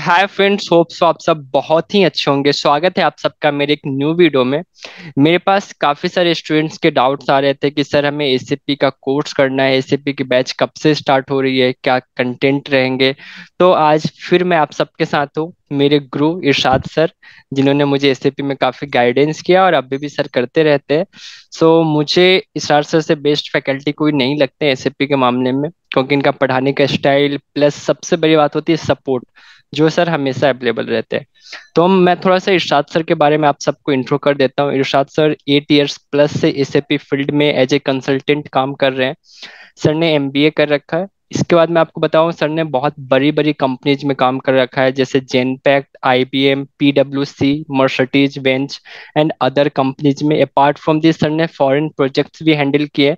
Hi friends hope so आप सब बहुत ही अच्छे होंगे स्वागत है आप सबका मेरे एक न्यू वीडियो में मेरे पास काफ़ी सारे स्टूडेंट्स के डाउट्स आ रहे थे कि सर हमें ए का कोर्स करना है ए की बैच कब से स्टार्ट हो रही है क्या कंटेंट रहेंगे तो आज फिर मैं आप सबके साथ हूँ मेरे गुरु इरशाद सर जिन्होंने मुझे एस में काफी गाइडेंस किया और अभी भी सर करते रहते हैं सो so, मुझे इरशाद सर से बेस्ट फैकल्टी कोई नहीं लगते एस के मामले में क्योंकि इनका पढ़ाने का स्टाइल प्लस सबसे बड़ी बात होती है सपोर्ट जो सर हमेशा अवेलेबल रहते हैं तो मैं थोड़ा सा इरशाद सर के बारे में आप सबको इंट्रो कर देता हूँ Irshad sir eight years plus से एस फील्ड में एज ए कंसल्टेंट काम कर रहे हैं सर ने एम कर रखा है इसके बाद मैं आपको बताऊं सर ने बहुत बड़ी बड़ी कंपनीज में काम कर रखा है जैसे Genpact W C Mercedes Benz and other companies में अपार्ट फ्रॉम दिस सर ने फॉरेन प्रोजेक्ट्स भी हैंडल किए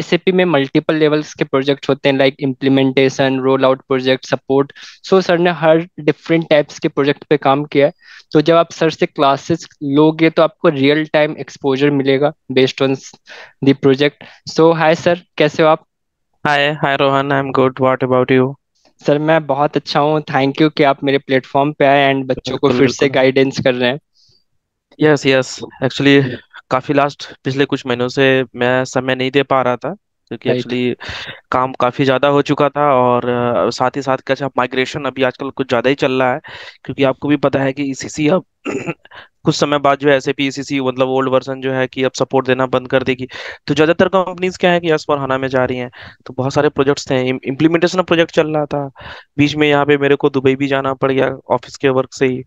एसएपी में मल्टीपल लेवल्स के प्रोजेक्ट होते हैं like implementation roll out project support so sir ने हर डिफरेंट टाइप्स के प्रोजेक्ट पे काम किया है तो जब आप सर से क्लासेस लोगे तो आपको रियल टाइम एक्सपोजर मिलेगा based on the project so hi sir कैसे हो आप hi hi Rohan I am good what about you sir मैं बहुत अच्छा हूँ थैंक यू कि आप मेरे प्लेटफॉर्म पे आए एंड बच्चों को फिर से गाइडेंस कर रहे हैं यस यस एक्चुअली काफी लास्ट पिछले कुछ महीनों से मैं समय नहीं दे पा रहा था क्योंकि एक्चुअली काम काफी ज्यादा हो चुका था और साथ ही साथ कैसे माइग्रेशन अभी आजकल कुछ ज्यादा ही चल रहा है क्योंकि आपको भी पता है कि ईसीसी e अब कुछ समय बाद जो है एस एपीसीसी मतलब ओल्ड वर्जन जो है कि अब सपोर्ट देना बंद कर देगी तो ज्यादातर कंपनीज क्या है कि पर हाना में जा रही हैं तो बहुत सारे प्रोजेक्ट्स थे इम्प्लीमेंटेशन प्रोजेक्ट चल रहा था बीच में यहाँ पे मेरे को दुबई भी जाना पड़ गया ऑफिस के वर्क से ही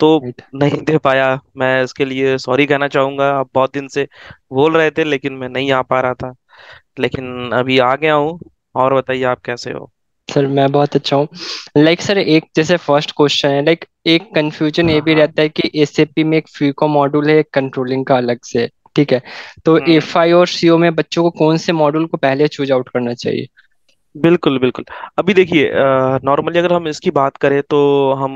तो नहीं दे पाया मैं इसके लिए सॉरी कहना चाहूंगा आप बहुत दिन से बोल रहे थे लेकिन मैं नहीं आ पा रहा था लेकिन अभी आ गया हूँ और बताइए आप कैसे हो सर मैं बहुत अच्छा हूँ लाइक सर एक जैसे फर्स्ट क्वेश्चन है लाइक एक कंफ्यूजन ये भी रहता है कि एस में एक फ्यूको मॉड्यूल है कंट्रोलिंग का अलग से ठीक है तो एफ हम्म। आई और सीओ में बच्चों को कौन से मॉड्यूल को पहले चूज आउट करना चाहिए बिल्कुल बिल्कुल अभी देखिए नॉर्मली अगर हम इसकी बात करें तो हम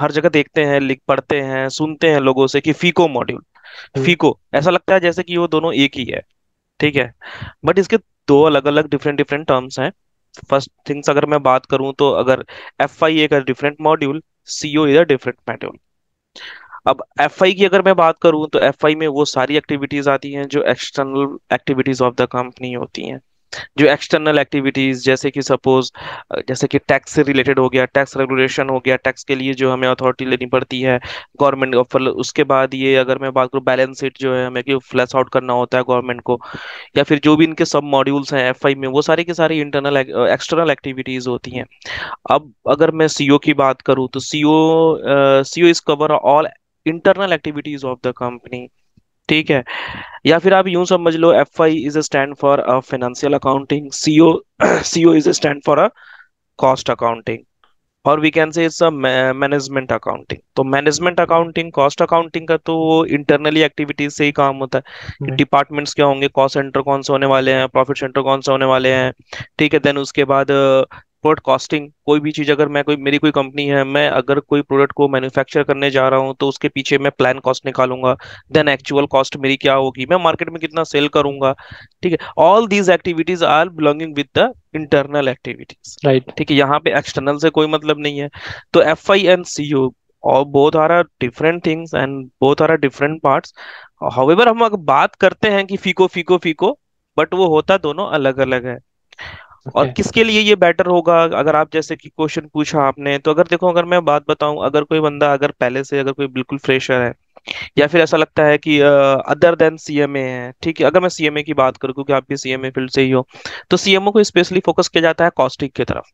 हर जगह देखते हैं लिख पढ़ते हैं सुनते हैं लोगों से कि फीको मॉड्यूल फीको ऐसा लगता है जैसे कि वो दोनों एक ही है ठीक है बट इसके दो अलग अलग डिफरेंट डिफरेंट टर्म्स हैं फर्स्ट थिंग्स अगर मैं बात करूं तो अगर एफ आई ए का different module C O is a different module अब एफ आई की अगर मैं बात करूं तो एफ आई में वो सारी एक्टिविटीज आती हैं जो external activities of the company होती हैं जो एक्सटर्नल एक्टिविटीज जैसे कि सपोज जैसे कि टैक्स से रिलेटेड हो गया टैक्स रेगुलेशन हो गया टैक्स के लिए जो हमें अथॉरिटी लेनी पड़ती है गवर्नमेंट उसके बाद ये अगर मैं बात करूँ बैलेंस शीट जो है हमें कि फ्लैश आउट करना होता है गवर्नमेंट को या फिर जो भी इनके सब मॉड्यूल्स हैं एफ में वो सारे के सारे इंटरनल एक्सटर्नल एक्टिविटीज होती हैं अब अगर मैं सी की बात करूँ तो C O C O is cover all internal activities of the company ठीक है या फिर आप यूं समझ लो F I is stand for a financial accounting CO CO is stand for a cost accounting और we can say it's a management accounting तो मैनेजमेंट अकाउंटिंग कॉस्ट अकाउंटिंग का तो वो इंटरनली एक्टिविटीज से ही काम होता है डिपार्टमेंट्स क्या होंगे कॉस्ट सेंटर कौन से होने वाले हैं प्रॉफिट सेंटर कौन से होने वाले हैं ठीक है देन उसके बाद एक्सपर्ट कॉस्टिंग कोई भी चीज अगर मैं कोई मेरी कोई कंपनी है मैं अगर कोई प्रोडक्ट को मैन्युफैक्चर करने जा रहा हूँ तो उसके पीछे मैं प्लान कॉस्ट निकालूंगा देन एक्चुअल कॉस्ट मेरी क्या होगी मैं मार्केट में कितना सेल करूंगा ठीक है all these activities are belonging with the internal activities right ठीक है यहाँ पे एक्सटर्नल से कोई मतलब नहीं है तो F I N C U और बहुत सारा डिफरेंट थिंग्स एंड बहुत सारा डिफरेंट पार्ट्स हाउएवर हम अगर बात करते हैं कि फीको फीको फीको बट वो होता दोनों अलग अलग है और किसके लिए ये बेटर होगा अगर आप जैसे कि क्वेश्चन पूछा आपने तो अगर देखो अगर मैं बात बताऊं अगर कोई बंदा अगर पहले से अगर कोई बिल्कुल फ्रेशर है या फिर ऐसा लगता है कि अदर देन सीएमए है ठीक है अगर मैं सीएमए की बात करूँ क्योंकि आप भी सीएमए फील्ड से ही हो तो सीएमओ को स्पेशली फोकस किया जाता है कॉस्टिक की तरफ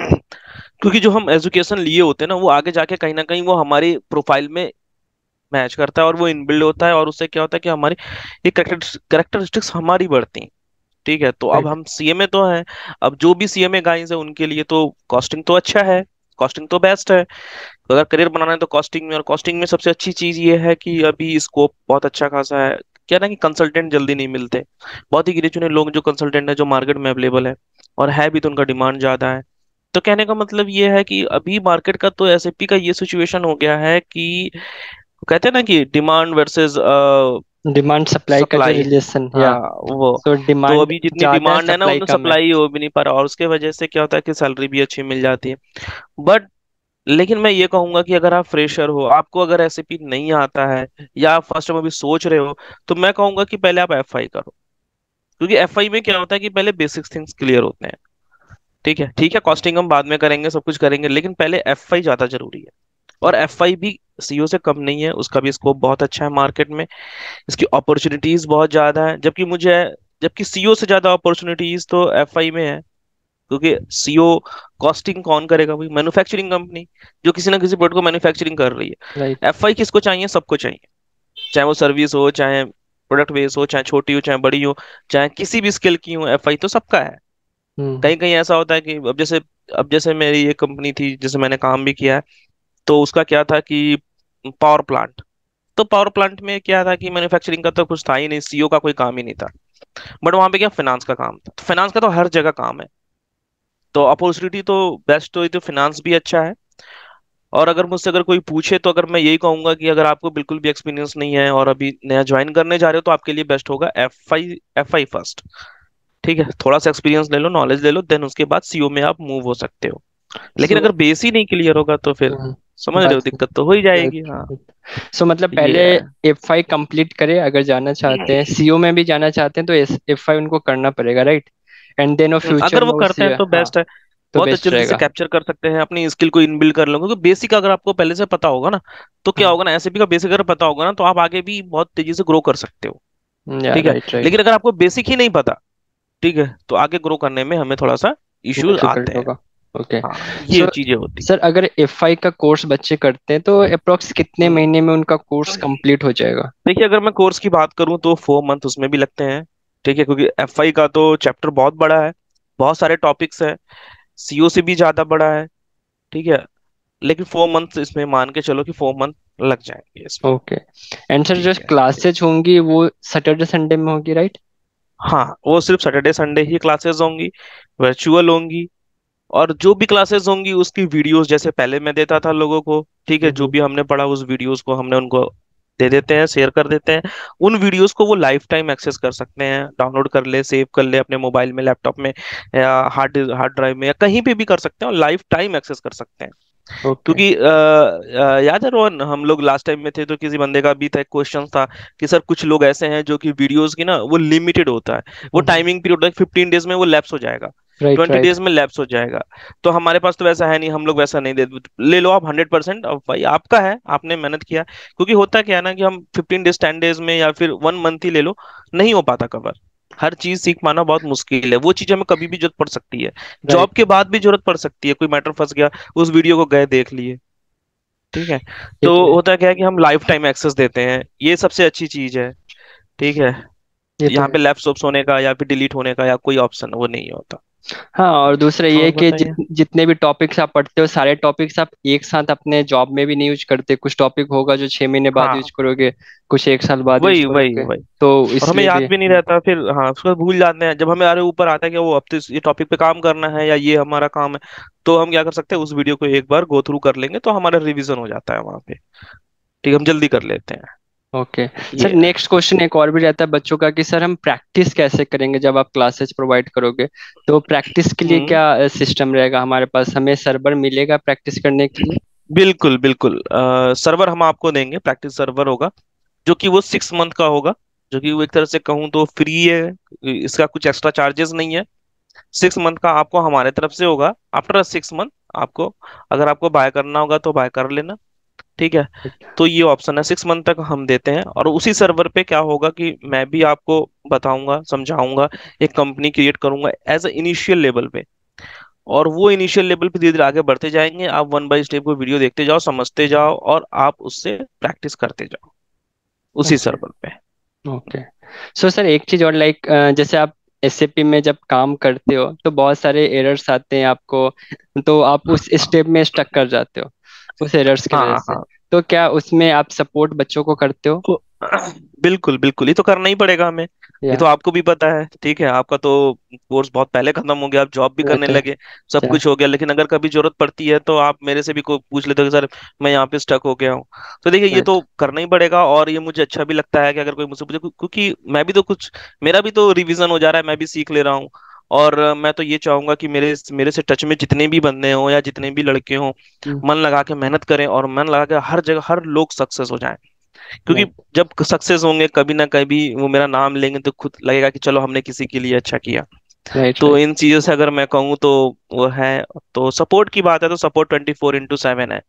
क्योंकि जो हम एजुकेशन लिए होते हैं ना वो आगे जाके कहीं ना कहीं वो हमारी प्रोफाइल में मैच करता है और वो इनबिल्ड होता है और उससे क्या होता है कि हमारी ये करेक्टरिस्टिक्स हमारी बढ़ती हैं ठीक है तो अब हम सीएमए तो हैं अब जो भी सीएमए गाइस है उनके लिए तो कॉस्टिंग तो अच्छा है कॉस्टिंग तो बेस्ट है तो अगर करियर बनाना है तो कॉस्टिंग में और कॉस्टिंग में सबसे अच्छी चीज ये है कि अभी स्कोप बहुत अच्छा खासा है क्या ना कि कंसल्टेंट जल्दी नहीं मिलते बहुत ही गिरे चुने लोग जो कंसल्टेंट है जो मार्केट में अवेलेबल है और है भी तो उनका डिमांड ज्यादा है तो कहने का मतलब ये है कि अभी मार्केट का तो एस का ये सिचुएशन हो गया है कि कहते हैं ना कि डिमांड वर्सेज डिमांड सप्लाई का रिलेशन हाँ, वो तो डिमांड तो अभी जितनी डिमांड है ना उतनी सप्लाई हो भी नहीं पा रहा और उसके वजह से क्या होता है कि सैलरी भी अच्छी मिल जाती है बट लेकिन मैं ये कहूंगा कि अगर आप फ्रेशर हो आपको अगर रेसिपी नहीं आता है या आप फर्स्ट टाइम अभी सोच रहे हो तो मैं कहूंगा कि पहले आप एफ करो क्योंकि एफ में क्या होता है कि पहले बेसिक थिंग्स क्लियर होते हैं ठीक है ठीक है कॉस्टिंग हम बाद में करेंगे सब कुछ करेंगे लेकिन पहले एफ ज्यादा जरूरी है और एफ आई भी सीओ e से कम नहीं है उसका भी स्कोप बहुत अच्छा है मार्केट में इसकी अपॉर्चुनिटीज बहुत ज्यादा है जबकि मुझे जबकि सीओ e से ज्यादा अपॉर्चुनिटीज तो एफ में है क्योंकि सीओ कॉस्टिंग e कौन करेगा भाई मैन्युफैक्चरिंग कंपनी जो किसी ना किसी प्रोडक्ट को मैन्युफैक्चरिंग कर रही है एफ right. किसको चाहिए सबको चाहिए चाहे वो सर्विस हो चाहे प्रोडक्ट बेस हो चाहे छोटी हो चाहे बड़ी हो चाहे किसी भी स्किल की हो एफ तो सबका है हम्म। कहीं कहीं ऐसा होता है कि अब जैसे अब जैसे मेरी ये कंपनी थी जैसे मैंने काम भी किया है तो उसका क्या था कि पावर प्लांट तो पावर प्लांट में क्या था कि मैन्युफैक्चरिंग का तो कुछ था ही नहीं सीओ e का कोई काम ही नहीं था बट वहां पे क्या फाइनेंस का काम था फाइनेंस का तो हर जगह काम है तो अपॉर्चुनिटी तो बेस्ट हुई तो फाइनेंस तो भी अच्छा है और अगर मुझसे अगर कोई पूछे तो अगर मैं यही कहूंगा कि अगर आपको बिल्कुल भी एक्सपीरियंस नहीं है और अभी नया ज्वाइन करने जा रहे हो तो आपके लिए बेस्ट होगा F I F I first ठीक है थोड़ा सा एक्सपीरियंस ले लो नॉलेज ले लो देन उसके बाद सीओ e में आप मूव हो सकते हो लेकिन so, अगर बेस ही नहीं क्लियर होगा तो फिर हाँ। समझ रहे हो दिक्कत तो हो ही जाएगी हाँ सो so, मतलब पहले एफ आई कम्प्लीट करे अगर जाना चाहते हैं सीओ हम्म। में भी जाना चाहते हैं तो एफ आई उनको करना पड़ेगा right and then of future अगर वो करते हैं तो बेस्ट है हाँ, तो बहुत अच्छे से कैप्चर कर सकते हैं अपनी स्किल को इनबिल्ड कर लोगे क्योंकि बेसिक अगर आपको पहले से पता होगा ना तो क्या हाँ। होगा ना एस का बेसिक अगर पता होगा ना तो आप आगे भी बहुत तेजी से ग्रो कर सकते हो hmm, ठीक है लेकिन अगर आपको बेसिक ही नहीं पता ठीक है तो आगे ग्रो करने में हमें थोड़ा सा इश्यूज आते हैं ओके okay. हाँ, ये so, चीजें होती सर अगर एफ का कोर्स बच्चे करते हैं तो अप्रोक्स हाँ। कितने तो महीने में उनका कोर्स तो कंप्लीट हो जाएगा देखिए अगर मैं कोर्स की बात करूं तो फोर मंथ उसमें भी लगते हैं ठीक है क्योंकि एफ का तो चैप्टर बहुत बड़ा है बहुत सारे टॉपिक्स है सीओ से भी ज्यादा बड़ा है ठीक है लेकिन फोर मंथ इसमें मान के चलो कि फोर मंथ लग जाएंगे ओके एंड सर जो क्लासेज होंगी वो सैटरडे संडे में होगी राइट हाँ वो सिर्फ सैटरडे संडे ही क्लासेज होंगी वर्चुअल होंगी और जो भी क्लासेस होंगी उसकी वीडियोस जैसे पहले मैं देता था लोगों को ठीक है जो भी हमने पढ़ा उस वीडियोस को हमने उनको दे देते हैं शेयर कर देते हैं उन वीडियोस को वो लाइफ टाइम एक्सेस कर सकते हैं डाउनलोड कर ले सेव कर ले अपने मोबाइल में लैपटॉप में या हार्ड हार्ड ड्राइव में या कहीं पे भी कर सकते हैं और लाइफ टाइम एक्सेस कर सकते हैं okay. क्योंकि याद है रोहन हम लोग लास्ट टाइम में थे तो किसी बंदे का भी था क्वेश्चन था कि सर कुछ लोग ऐसे हैं जो कि वीडियोस की ना वो लिमिटेड होता है वो टाइमिंग पीरियड फिफ्टीन डेज में वो लैप्स हो जाएगा ट्वेंटी right, right. डेज में लैप्स हो जाएगा तो हमारे पास तो वैसा है नहीं हम लोग वैसा नहीं दे ले लो आप हंड्रेड परसेंट भाई आपका है आपने मेहनत किया क्योंकि होता क्या है ना कि हम फिफ्टीन डेज टेन डेज में या फिर वन मंथ ही ले लो नहीं हो पाता कवर हर चीज सीख पाना बहुत मुश्किल है वो चीज हमें कभी भी जरूरत पड़ सकती है right. जॉब के बाद भी जरूरत पड़ सकती है कोई मैटर फंस गया उस वीडियो को गए देख लिए ठीक है तो होता क्या है कि हम लाइफ टाइम एक्सेस देते हैं ये सबसे अच्छी चीज है ठीक है तो यहाँ पे लैप्स होने का या फिर डिलीट होने का या कोई ऑप्शन वो नहीं होता हाँ और दूसरा ये हाँ, कि जितने भी टॉपिक्स आप पढ़ते हो सारे टॉपिक्स आप एक साथ अपने जॉब में भी नहीं यूज करते कुछ टॉपिक होगा जो छह महीने बाद यूज हाँ। करोगे कुछ एक साल बाद वही वही वही तो हमें याद भी नहीं रहता फिर हाँ उसको भूल जाते हैं जब हमें अरे ऊपर आता है कि वो अब तो ये टॉपिक पे काम करना है या ये हमारा काम है तो हम क्या कर सकते हैं उस वीडियो को एक बार गो थ्रू कर लेंगे तो हमारा रिविजन हो जाता है वहाँ पे ठीक है हम जल्दी कर लेते हैं ओके सर नेक्स्ट क्वेश्चन एक और भी रहता है बच्चों का कि सर हम प्रैक्टिस कैसे करेंगे जब आप क्लासेस प्रोवाइड करोगे तो प्रैक्टिस के लिए हम्म। क्या सिस्टम रहेगा हमारे पास हमें सर्वर मिलेगा प्रैक्टिस करने के लिए बिल्कुल बिल्कुल सर्वर हम आपको देंगे प्रैक्टिस सर्वर होगा जो कि वो सिक्स मंथ का होगा जो कि वो एक तरह से कहूँ तो फ्री है इसका कुछ एक्स्ट्रा चार्जेस नहीं है सिक्स मंथ का आपको हमारे तरफ से होगा आफ्टर सिक्स मंथ आपको अगर आपको बाय करना होगा तो बाय कर लेना ठीक है तो ये ऑप्शन है सिक्स मंथ तक हम देते हैं और उसी सर्वर पे क्या होगा कि मैं भी आपको बताऊंगा समझाऊंगा एक कंपनी क्रिएट करूंगा एज ए इनिशियल लेवल पे और वो इनिशियल लेवल पे धीरे धीरे आगे बढ़ते जाएंगे आप वन बाई स्टेप को वीडियो देखते जाओ समझते जाओ और आप उससे प्रैक्टिस करते जाओ उसी okay. सर्वर पे ओके सो सर एक चीज और लाइक जैसे आप एस में जब काम करते हो तो बहुत सारे एरर्स आते हैं आपको तो आप उस स्टेप हाँ। में स्टक कर जाते हो उस एरर्स के हाँ, वजह से हाँ। तो क्या उसमें आप सपोर्ट बच्चों को करते हो बिल्कुल बिल्कुल ये तो करना ही पड़ेगा हमें ये तो आपको भी पता है ठीक है आपका तो कोर्स बहुत पहले खत्म हो गया आप जॉब भी करने लगे सब कुछ हो गया लेकिन अगर कभी जरूरत पड़ती है तो आप मेरे से भी कोई पूछ लेते हो सर मैं यहाँ पे स्टक हो गया हूँ तो देखिए ये तो करना ही पड़ेगा और ये मुझे अच्छा भी लगता है कि अगर कोई मुझसे पूछे क्योंकि मैं भी तो कुछ मेरा भी तो रिविजन हो जा रहा है मैं भी सीख ले रहा हूँ और मैं तो ये चाहूंगा कि मेरे मेरे से टच में जितने भी बंदे हों या जितने भी लड़के हों हम्म। मन लगा के मेहनत करें और मन लगा के हर जगह हर लोग सक्सेस हो जाए क्योंकि हम्म। जब सक्सेस होंगे कभी ना कभी वो मेरा नाम लेंगे तो खुद लगेगा कि चलो हमने किसी के लिए अच्छा किया तो इन चीजों से अगर मैं कहूँ तो वो है तो सपोर्ट की बात है तो support twenty four into seven है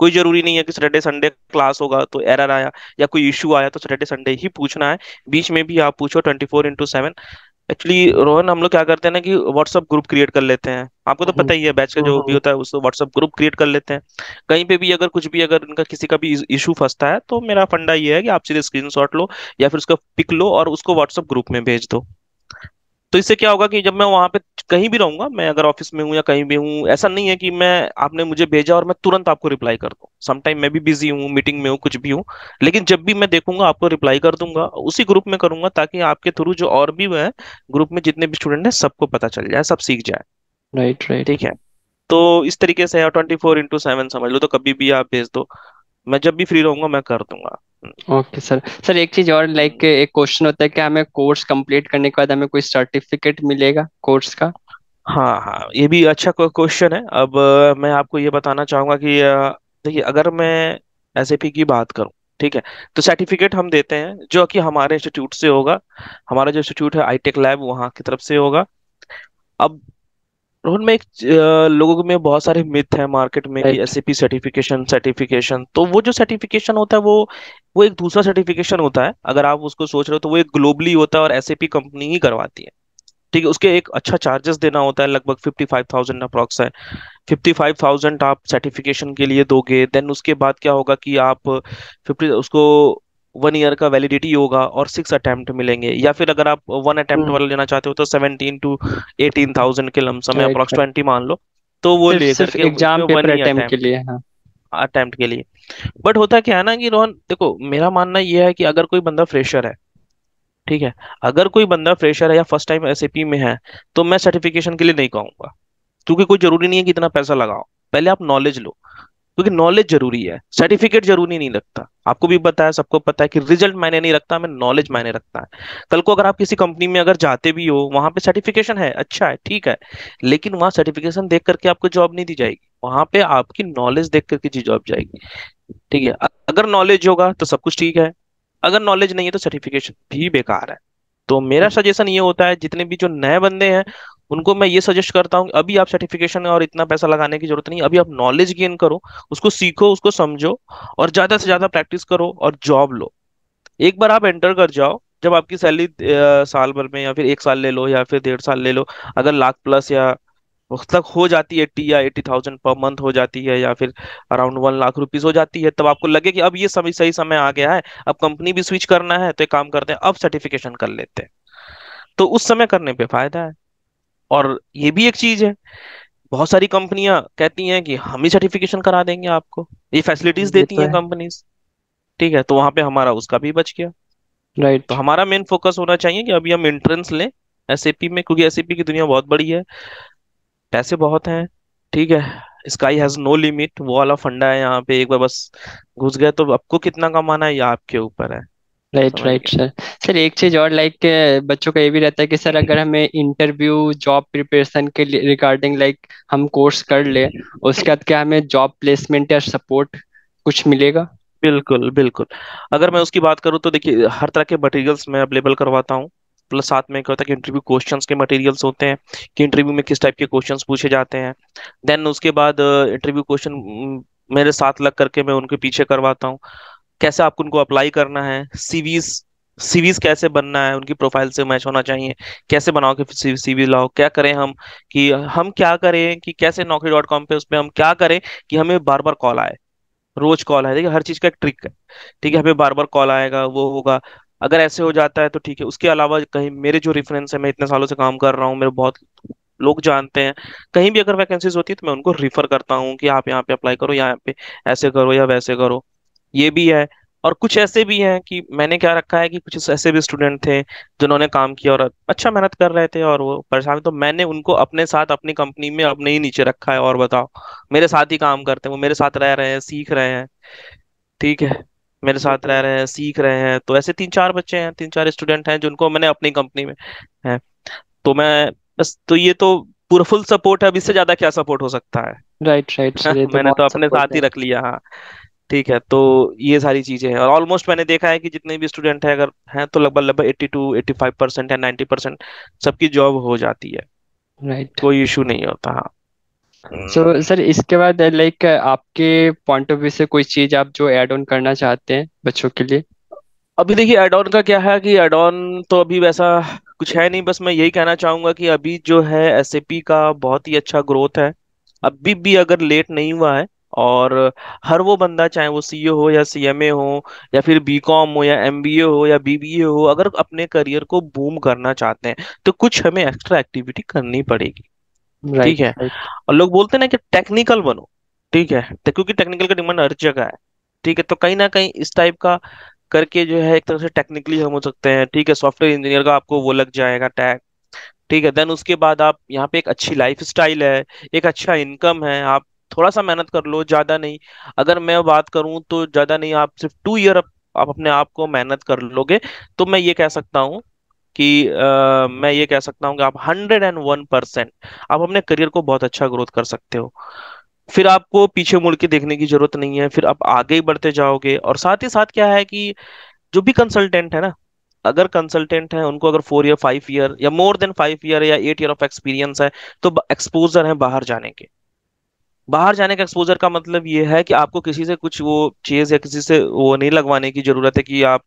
कोई जरूरी नहीं है कि सैटरडे संडे क्लास होगा तो एरर आया या कोई इशू आया तो सैटरडे संडे ही पूछना है बीच में भी आप पूछो twenty four into seven actually Rohan हम लोग क्या करते हैं ना कि व्हाट्सअप ग्रुप क्रिएट कर लेते हैं आपको तो पता ही है बैच का जो हम्म, भी हम्म। होता है उसको व्हाट्सअप ग्रुप क्रिएट कर लेते हैं कहीं पे भी अगर कुछ भी अगर उनका किसी का भी इशू फंसता है तो मेरा फंडा ये है कि आप सीधे स्क्रीनशॉट लो या फिर उसका पिक लो और उसको व्हाट्सअप ग्रुप में भेज दो तो इससे क्या होगा कि जब मैं वहां पे कहीं भी रहूंगा मैं अगर ऑफिस में हूं या कहीं भी हूं ऐसा नहीं है कि मैं आपने मुझे भेजा और मैं तुरंत आपको रिप्लाई कर दूँ समटाइम मैं भी बिजी हूँ मीटिंग में हूँ कुछ भी हूँ लेकिन जब भी मैं देखूंगा आपको रिप्लाई कर दूंगा उसी ग्रुप में करूंगा ताकि आपके थ्रू जो और भी है ग्रुप में जितने भी स्टूडेंट है सबको पता चल जाए सब सीख जाए राइट राइट ठीक है तो इस तरीके से ट्वेंटी फोर इंटू सेवन समझ लो तो कभी भी आप भेज दो मैं जब भी फ्री रहूंगा मैं कर दूंगा ओके सर सर एक चीज और लाइक like, हम्म। एक क्वेश्चन होता है कि हमें कोर्स कंप्लीट करने के बाद हमें कोई सर्टिफिकेट मिलेगा कोर्स का हाँ हाँ ये भी अच्छा क्वेश्चन है अब मैं आपको ये बताना चाहूंगा कि देखिए अगर मैं एस की बात करूँ ठीक है तो सर्टिफिकेट हम देते हैं जो कि हमारे इंस्टीट्यूट से होगा हमारा जो इंस्टीट्यूट है आईटेक लैब वहां की तरफ से होगा अब रोहन में एक लोगों में बहुत सारे मिथ है मार्केट में कि एस सर्टिफिकेशन सर्टिफिकेशन तो वो जो सर्टिफिकेशन होता है वो वो एक दूसरा सर्टिफिकेशन होता है अगर आप उसको सोच रहे हो तो वो एक ग्लोबली होता है और एस कंपनी ही करवाती है ठीक है उसके एक अच्छा चार्जेस देना होता है लगभग फिफ्टी फाइव थाउजेंड अप्रॉक्स है फिफ्टी फाइव थाउजेंड आप सर्टिफिकेशन के लिए दोगे देन उसके बाद क्या होगा कि आप फिफ्टी उसको वन ईयर का वैलिडिटी होगा और सिक्स अटेम्प्ट मिलेंगे या फिर अगर आप वन अटेम्प्ट हम्म। वाला लेना चाहते हो तो सेवनटीन टू एटीन थाउजेंड के लमसम अप्रॉक्स ट्वेंटी मान लो तो वो ले सिर्फ एग्जाम पेपर अटेम्प्ट के लिए हाँ अटेम्प्ट के लिए बट होता क्या है ना कि रोहन देखो मेरा मानना यह है कि अगर कोई बंदा फ्रेशर है ठीक है अगर कोई बंदा फ्रेशर है या फर्स्ट टाइम एस में है तो मैं सर्टिफिकेशन के लिए नहीं कहूंगा क्योंकि कोई जरूरी नहीं है कि इतना पैसा लगाओ पहले आप नॉलेज लो क्योंकि नॉलेज जरूरी है सर्टिफिकेट जरूरी नहीं लगता आपको भी पता है सबको पता है कि रिजल्ट मायने नहीं रखता मैं नॉलेज मायने रखता है कल को अगर आप किसी कंपनी में अगर जाते भी हो वहां पे सर्टिफिकेशन है अच्छा है ठीक है लेकिन वहां सर्टिफिकेशन देख करके आपको जॉब नहीं दी जाएगी वहां पे आपकी नॉलेज देख करके जी जॉब जाएगी ठीक है अगर नॉलेज होगा तो सब कुछ ठीक है अगर नॉलेज नहीं है तो सर्टिफिकेशन भी बेकार है तो मेरा सजेशन हम्म। ये होता है जितने भी जो नए बंदे हैं उनको मैं ये सजेस्ट करता हूँ अभी आप सर्टिफिकेशन और इतना पैसा लगाने की जरूरत नहीं अभी आप नॉलेज गेन करो उसको सीखो उसको समझो और ज्यादा से ज्यादा प्रैक्टिस करो और जॉब लो एक बार आप एंटर कर जाओ जब आपकी सैलरी साल भर में या फिर एक साल ले लो या फिर डेढ़ साल ले लो अगर लाख प्लस या तक हो जाती है एट्टी या एट्टी थाउजेंड पर मंथ हो जाती है या फिर अराउंड वन लाख रुपीज हो जाती है तब आपको लगे कि अब ये समय सही समय आ गया है अब कंपनी भी स्विच करना है तो एक काम करते हैं अब सर्टिफिकेशन कर लेते हैं तो उस समय करने पे फायदा है और ये भी एक चीज है बहुत सारी कंपनियां कहती हैं कि हम ही सर्टिफिकेशन करा देंगे आपको ये फैसिलिटीज देती तो हैं कंपनीज ठीक है तो वहां पे हमारा उसका भी बच गया राइट तो हमारा मेन फोकस होना चाहिए कि अभी हम एंट्रेंस लें एस में क्योंकि एस की दुनिया बहुत बड़ी है पैसे बहुत हैं ठीक है स्काई हैज नो लिमिट वो वाला फंडा है यहाँ पे एक बार बस घुस गए तो आपको कितना कमाना है ये आपके ऊपर है राइट राइट सर सर एक चीज और लाइक like, बच्चों का ये भी रहता है कि सर अगर हमें इंटरव्यू जॉब प्रिपरेशन के रिगार्डिंग लाइक like, हम कोर्स कर ले उसके बाद क्या हमें जॉब प्लेसमेंट या सपोर्ट कुछ मिलेगा बिल्कुल बिल्कुल अगर मैं उसकी बात करूँ तो देखिए हर तरह के मटेरियल्स मैं अवेलेबल करवाता हूँ प्लस साथ में क्या होता है कि इंटरव्यू क्वेश्चंस के मटेरियल्स होते हैं कि इंटरव्यू में किस टाइप के क्वेश्चंस पूछे जाते हैं देन उसके बाद इंटरव्यू क्वेश्चन मेरे साथ लग करके मैं उनके पीछे करवाता हूँ कैसे आपको उनको अप्लाई करना है सीवीज सीवीज कैसे बनना है उनकी प्रोफाइल से मैच होना चाहिए कैसे बनाओ कि सीवी लाओ क्या करें हम कि हम क्या करें कि कैसे नौकरी डॉट कॉम पे उस पर हम क्या करें कि हमें बार बार कॉल आए रोज कॉल आए देखिए हर चीज का एक ट्रिक है ठीक है हमें बार बार कॉल आएगा वो होगा अगर ऐसे हो जाता है तो ठीक है उसके अलावा कहीं मेरे जो रेफरेंस है मैं इतने सालों से काम कर रहा हूँ मेरे बहुत लोग जानते हैं कहीं भी अगर वैकेंसीज होती है तो मैं उनको रिफर करता हूँ कि आप यहाँ पे अप्लाई करो यहाँ पे ऐसे करो या वैसे करो ये भी है और कुछ ऐसे भी हैं कि मैंने क्या रखा है कि कुछ ऐसे भी स्टूडेंट थे जिन्होंने काम किया और अच्छा मेहनत कर रहे थे और वो परेशान तो मैंने उनको अपने साथ अपनी कंपनी में अपने ही नीचे रखा है और बताओ मेरे साथ ही काम करते हैं वो मेरे साथ रह रहे हैं सीख रहे हैं ठीक है मेरे साथ रह रहे हैं सीख रहे हैं तो ऐसे तीन चार बच्चे हैं तीन चार स्टूडेंट हैं जिनको मैंने अपनी कंपनी में है तो मैं बस तो ये तो पूरा फुल सपोर्ट है अब इससे ज्यादा क्या सपोर्ट हो सकता है राइट हाँ, राइट तो मैंने तो अपने साथ ही रख लिया हाँ ठीक है तो ये सारी चीज़ें हैं और ऑलमोस्ट मैंने देखा है कि जितने भी स्टूडेंट है अगर हैं तो लगभग लगभग eighty two eighty five percent या नाइन्टी परसेंट सबकी जॉब हो जाती है राइट right. कोई इशू नहीं होता हाँ सो so, सर इसके बाद लाइक आपके पॉइंट ऑफ व्यू से कोई चीज आप जो एड ऑन करना चाहते हैं बच्चों के लिए अभी देखिए एड ऑन का क्या है कि एड ऑन तो अभी वैसा कुछ है नहीं बस मैं यही कहना चाहूंगा कि अभी जो है एस का बहुत ही अच्छा ग्रोथ है अभी भी अगर लेट नहीं हुआ है और हर वो बंदा चाहे वो सीए e हो या सीएमए हो या फिर बीकॉम हो या एमबीए हो या बीबीए हो अगर अपने करियर को बूम करना चाहते हैं तो कुछ हमें एक्स्ट्रा एक्टिविटी करनी पड़ेगी ठीक है और लोग बोलते हैं ना कि टेक्निकल बनो ठीक है तो क्योंकि टेक्निकल का डिमांड हर जगह है ठीक है तो कहीं ना कहीं इस टाइप का करके जो है एक तरह से टेक्निकली हम हो सकते हैं ठीक है सॉफ्टवेयर इंजीनियर का आपको वो लग जाएगा टैग ठीक है देन उसके बाद आप यहाँ पे एक अच्छी लाइफ स्टाइल है एक अच्छा इनकम है आप थोड़ा सा मेहनत कर लो ज्यादा नहीं अगर मैं बात करूं तो ज्यादा नहीं आप सिर्फ टू ईयर आप, अपने आप को मेहनत कर लोगे तो मैं ये कह सकता हूँ कि आ, मैं ये कह सकता हूँ कि आप हंड्रेड एंड वन परसेंट आप अपने करियर को बहुत अच्छा ग्रोथ कर सकते हो फिर आपको पीछे मुड़ के देखने की जरूरत नहीं है फिर आप आगे ही बढ़ते जाओगे और साथ ही साथ क्या है कि जो भी कंसल्टेंट है ना अगर कंसल्टेंट है उनको अगर फोर ईयर फाइव ईयर या मोर देन फाइव ईयर या एट ईयर ऑफ एक्सपीरियंस है तो एक्सपोजर है बाहर जाने के बाहर जाने का एक्सपोजर का मतलब ये है कि आपको किसी से कुछ वो चीज या किसी से वो नहीं लगवाने की जरूरत है कि आप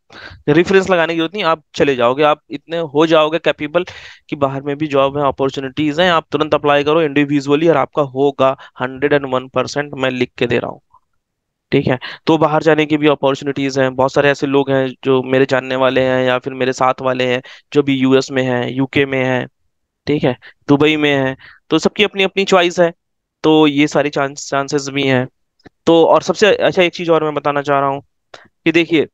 रेफरेंस लगाने की जरूरत नहीं आप चले जाओगे आप इतने हो जाओगे कैपेबल कि बाहर में भी जॉब है अपॉर्चुनिटीज हैं आप तुरंत अप्लाई करो इंडिविजुअली और आपका होगा हंड्रेड एंड वन परसेंट मैं लिख के दे रहा हूँ ठीक है तो बाहर जाने की भी अपॉर्चुनिटीज़ हैं बहुत सारे ऐसे लोग हैं जो मेरे जानने वाले हैं या फिर मेरे साथ वाले हैं जो भी यूएस में हैं यूके में हैं ठीक है दुबई में है तो सबकी अपनी अपनी चॉइस है तो ये सारे चांस चांसेस भी हैं तो और सबसे अच्छा एक चीज़ और मैं बताना चाह रहा हूँ कि देखिए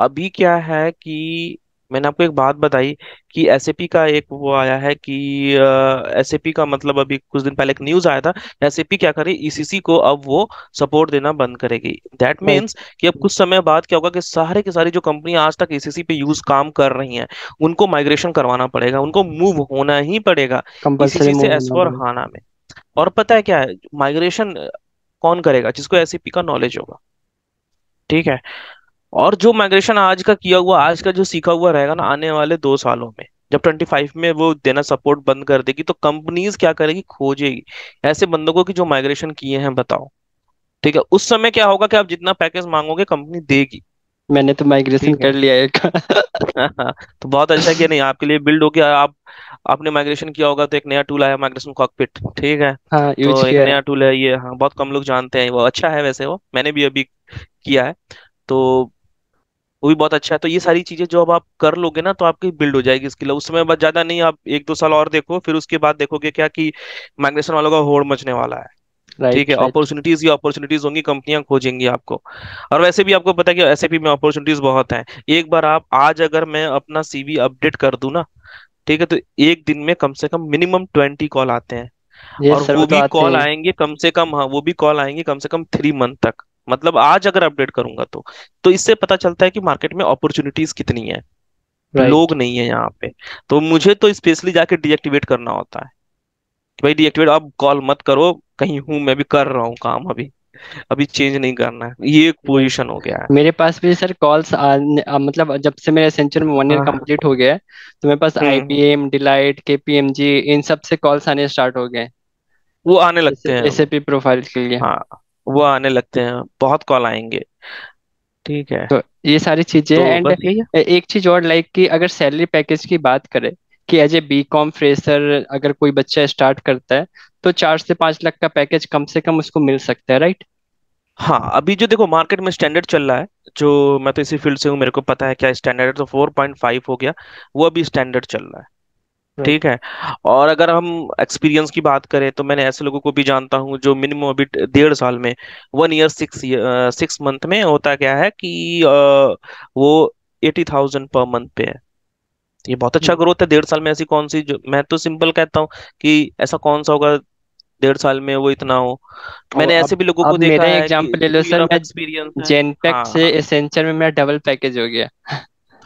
अभी क्या है कि मैंने आपको एक बात बताई कि एस का एक वो आया है कि एस uh, का मतलब अभी कुछ दिन पहले एक न्यूज आया था एस क्या करे ईसीसी e को अब वो सपोर्ट देना बंद करेगी दैट मीन्स कि अब कुछ समय बाद क्या होगा कि सारे के सारी जो कंपनी आज तक ईसीसी e पे यूज काम कर रही हैं उनको माइग्रेशन करवाना पड़ेगा उनको मूव होना ही पड़ेगा ईसीसी e से एस फोर हाना में और पता है क्या है माइग्रेशन कौन करेगा जिसको एस e का नॉलेज होगा ठीक है और जो माइग्रेशन आज का किया हुआ आज का जो सीखा हुआ रहेगा ना आने वाले दो सालों में जब 25 में वो देना सपोर्ट बंद कर देगी तो कंपनीज क्या करेगी खोजेगी ऐसे बंदों को कि जो माइग्रेशन किए हैं बताओ ठीक है उस समय क्या होगा कि आप जितना पैकेज मांगोगे कंपनी देगी मैंने तो माइग्रेशन कर लिया एक तो बहुत अच्छा किया नहीं आपके लिए बिल्ड हो गया आप आपने माइग्रेशन किया होगा तो एक नया टूल आया माइग्रेशन कॉकपिट ठीक है हाँ, तो एक नया टूल है ये हाँ बहुत कम लोग जानते हैं वो अच्छा है वैसे वो मैंने भी अभी किया है तो वो भी बहुत अच्छा है तो ये सारी चीजें जो अब आप कर लोगे ना तो आपकी बिल्ड हो जाएगी स्किल उस समय बस ज्यादा नहीं आप एक दो साल और देखो फिर उसके बाद देखोगे क्या कि माइग्रेशन वालों का होड़ मचने वाला है ठीक है अपॉर्चुनिटीज की अपॉर्चुनिटीज होंगी कंपनियां खोजेंगी आपको और वैसे भी आपको पता है कि एस में अपॉर्चुनिटीज बहुत हैं एक बार आप आज अगर मैं अपना सीवी अपडेट कर दू ना ठीक है तो एक दिन में कम से कम मिनिमम ट्वेंटी कॉल आते हैं और वो तो भी कॉल आएंगे कम से कम हाँ वो भी कॉल आएंगे कम से कम थ्री मंथ तक मतलब आज अगर अपडेट करूंगा तो तो इससे पता चलता है कि मार्केट में अपॉर्चुनिटीज कितनी है लोग नहीं है यहाँ पे तो मुझे तो स्पेशली जाके डीएक्टिवेट करना होता है भाई डीएक्टिवेट अब कॉल मत करो कहीं हूँ मैं भी कर रहा हूँ काम अभी अभी चेंज नहीं करना है ये एक पोजीशन हो गया है मेरे पास भी सर कॉल्स मतलब जब से मेरा सेंचुरी में वन ईयर कंप्लीट हो गया है तो मेरे पास आईबीएम डिलाइट केपीएमजी इन सब से कॉल्स आने स्टार्ट हो गए वो आने लगते हैं एसएपी प्रोफाइल के लिए हाँ वो आने लगते हैं बहुत कॉल आएंगे ठीक है तो ये सारी चीजें तो एंड एक चीज और लाइक कि अगर सैलरी पैकेज की बात करें कि as a B com fresher अगर कोई बच्चा स्टार्ट करता है तो चार से पांच लाख का पैकेज कम से कम उसको मिल सकता है राइट हाँ अभी जो देखो मार्केट में स्टैंडर्ड चल रहा है जो मैं तो इसी फील्ड से हूँ मेरे को पता है क्या स्टैंडर्ड तो फोर पॉइंट फाइव हो गया वो अभी स्टैंडर्ड चल रहा है ठीक है और अगर हम एक्सपीरियंस की बात करें तो मैंने ऐसे लोगों को भी जानता हूँ जो मिनिमम अभी डेढ़ साल में one year six six month में होता क्या है कि आ, वो एटी थाउजेंड पर मंथ पे है ये बहुत अच्छा ग्रोथ हम्म। है डेढ़ साल में ऐसी कौन सी जो मैं तो सिंपल कहता हूँ कि ऐसा कौन सा होगा डेढ़ साल में वो इतना हो मैंने ऐसे भी लोगों को देखा है एग्जांपल ले लो सर एक्सपीरियंस जेनपैक हाँ, से एसेंचर हाँ। में मेरा डबल पैकेज हो गया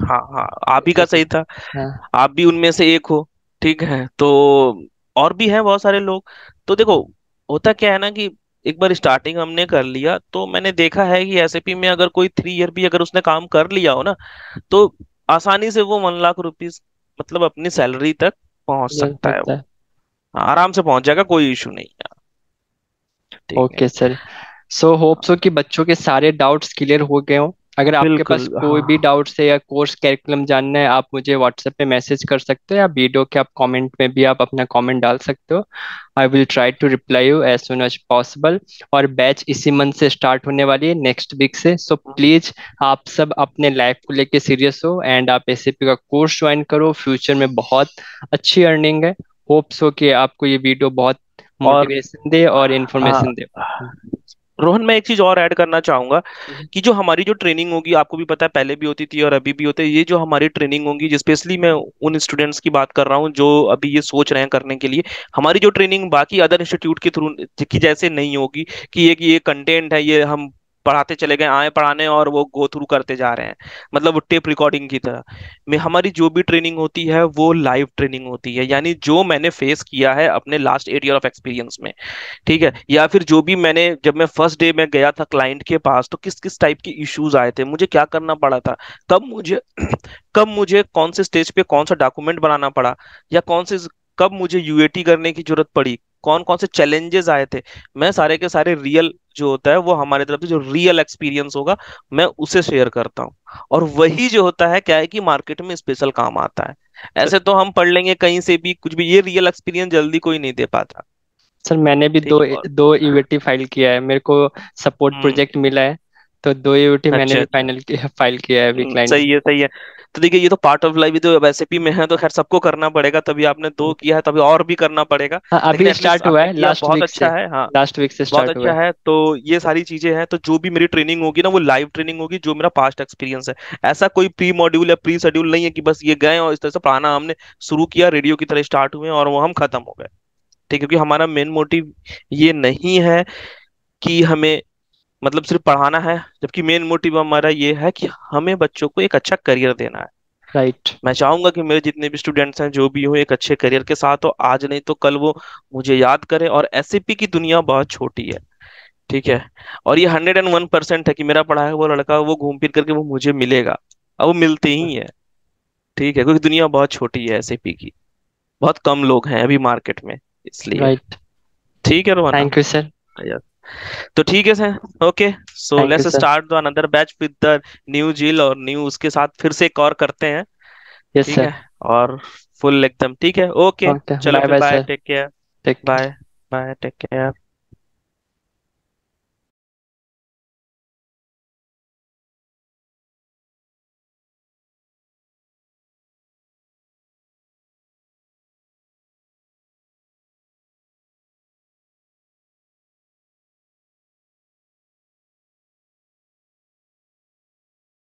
हाँ हाँ आप ही का सही था हाँ. आप भी उनमें से एक हो ठीक है तो और भी हैं बहुत सारे लोग तो देखो होता क्या है ना कि एक बार स्टार्टिंग हमने कर लिया तो मैंने देखा है कि एसएपी में अगर कोई थ्री ईयर भी अगर उसने काम कर लिया हो ना तो आसानी से वो वन लाख रुपीज मतलब अपनी सैलरी तक पहुंच सकता है वो हाँ, आराम से पहुंच जाएगा कोई इशू नहीं है okay sir so hope so कि बच्चों के सारे डाउट्स क्लियर हो गए हों अगर आपके पास कोई भी डाउट हाँ। है या कोर्स कैरिकुलम जानना है आप मुझे व्हाट्सएप पे मैसेज कर सकते हो या वीडियो के आप कमेंट में भी आप अपना कमेंट डाल सकते हो I will try to reply you as soon as possible और बैच इसी मंथ से स्टार्ट होने वाली है नेक्स्ट वीक से सो so प्लीज आप सब अपने लाइफ को लेके सीरियस हो एंड आप एस का कोर्स ज्वाइन करो फ्यूचर में बहुत अच्छी अर्निंग है होप्स हो कि आपको ये वीडियो बहुत मोटिवेशन दे और इन्फॉर्मेशन हाँ, दे हाँ। रोहन मैं एक चीज और ऐड करना चाहूंगा हम्म। कि जो हमारी जो ट्रेनिंग होगी आपको भी पता है पहले भी होती थी और अभी भी होते ये जो हमारी ट्रेनिंग होगी स्पेशली मैं उन स्टूडेंट्स की बात कर रहा हूँ जो अभी ये सोच रहे हैं करने के लिए हमारी जो ट्रेनिंग बाकी अदर इंस्टीट्यूट के थ्रू की जैसे नहीं होगी कि ये कि ये कंटेंट है ये हम पढ़ाते चले गए आए पढ़ाने और वो गो थ्रू करते जा रहे हैं मतलब वो टेप रिकॉर्डिंग की तरह में हमारी जो भी ट्रेनिंग होती है वो लाइव ट्रेनिंग होती है यानी जो मैंने फेस किया है अपने last eight year of experience में ठीक है या फिर जो भी मैंने जब मैं फर्स्ट डे में गया था क्लाइंट के पास तो किस किस टाइप के इश्यूज आए थे मुझे क्या करना पड़ा था कब मुझे कब मुझे कौन से स्टेज पे कौन सा डॉक्यूमेंट बनाना पड़ा या कौन से कब मुझे यूएटी करने की जरूरत पड़ी कौन कौन से चैलेंजेस आए थे मैं सारे के सारे रियल जो होता है वो हमारे तरफ से जो रियल एक्सपीरियंस होगा मैं उसे शेयर करता हूँ और वही जो होता है क्या है कि मार्केट में स्पेशल काम आता है ऐसे तो हम पढ़ लेंगे कहीं से भी कुछ भी ये रियल एक्सपीरियंस जल्दी कोई नहीं दे पाता सर मैंने भी दो दो फाइल हाँ। e किया है मेरे को सपोर्ट हम्म। प्रोजेक्ट मिला है तो दो यूटी मैंने अच्छा। भी फाइनल फाइल किया है अभी क्लाइंट हम्म, सही है सही है तो देखिए ये तो पार्ट ऑफ लाइफ तो अब एसएपी में है तो खैर सबको करना पड़ेगा तभी आपने दो किया है तभी और भी करना पड़ेगा हाँ, अभी स्टार्ट हुआ है लास्ट बहुत अच्छा, हाँ। अच्छा है हाँ लास्ट वीक से स्टार्ट बहुत अच्छा है तो ये सारी चीजें हैं तो जो भी मेरी ट्रेनिंग होगी ना वो लाइव ट्रेनिंग होगी जो मेरा पास्ट एक्सपीरियंस है ऐसा कोई प्री मॉड्यूल या प्री शेड्यूल नहीं है कि बस ये गए और इस तरह से पढ़ाना हमने शुरू किया रेडियो की तरह स्टार्ट हुए और वो हम खत्म हो गए ठीक है क्योंकि हमारा मेन मोटिव ये नहीं है कि हमें मतलब सिर्फ पढ़ाना है जबकि मेन मोटिव हमारा ये है कि हमें बच्चों को एक अच्छा करियर देना है राइट right. मैं चाहूंगा कि मेरे जितने भी स्टूडेंट्स हैं जो भी हो एक अच्छे करियर के साथ हो आज नहीं तो कल वो मुझे याद करें और एस की दुनिया बहुत छोटी है ठीक है और ये हंड्रेड एंड वन परसेंट है कि मेरा पढ़ाया हुआ लड़का वो घूम फिर करके वो मुझे मिलेगा अब वो मिलते ही है ठीक है क्योंकि दुनिया बहुत छोटी है एस की बहुत कम लोग हैं अभी मार्केट में इसलिए right. ठीक है रोहन थैंक यू सर तो ठीक है sir okay so let's start the another batch with the new zeal और न्यू उसके साथ फिर से एक और करते हैं यस सर और फुल एकदम ठीक है ओके चलो bye take care bye bye take care